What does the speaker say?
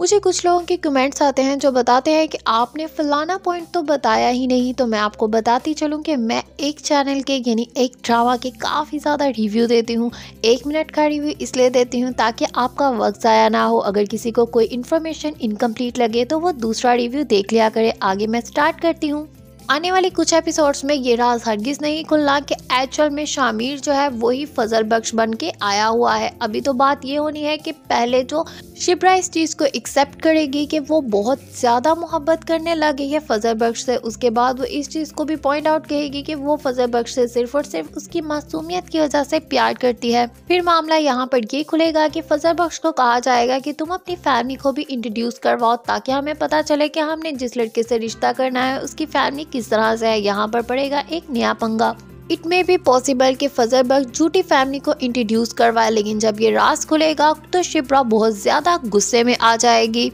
मुझे कुछ लोगों के कमेंट्स आते हैं जो बताते हैं कि आपने फ़लाना पॉइंट तो बताया ही नहीं तो मैं आपको बताती चलूँ कि मैं एक चैनल के यानी एक ड्रामा के काफ़ी ज़्यादा रिव्यू देती हूँ एक मिनट का रिव्यू इसलिए देती हूँ ताकि आपका वक्त ज़ाया ना हो अगर किसी को कोई इन्फॉर्मेशन इनकम्प्लीट लगे तो वो दूसरा रिव्यू देख लिया करे आगे मैं स्टार्ट करती हूँ आने वाले कुछ एपिसोड्स में ये राज हरगिज नहीं खुलना कि एक्चुअल में शामिर जो है वही फजल बख्श बन के आया हुआ है अभी तो बात ये होनी है कि पहले जो तो शिप्रा इस चीज़ को एक्सेप्ट करेगी कि वो बहुत ज़्यादा मोहब्बत करने लगी है फजल बख्श से उसके बाद वो इस चीज़ को भी पॉइंट आउट कहेगी कि वो फजल बख्श से सिर्फ और सिर्फ उसकी मासूमियत की वजह से प्यार करती है फिर मामला यहाँ पर ये खुलेगा कि फजल बख्श को कहा जाएगा कि तुम अपनी फैमिली को भी इंट्रोड्यूस करवाओ ताकि हमें पता चले कि हमने जिस लड़के से रिश्ता करना है उसकी फैमिली किस तरह से है यहाँ पर पड़ेगा एक नया पंगा इट मे भी पॉसिबल कि फजर बग झूठी फैमिली को इंट्रोड्यूस करवाए लेकिन जब ये रास खुलेगा तो शिप्रा बहुत ज़्यादा गुस्से में आ जाएगी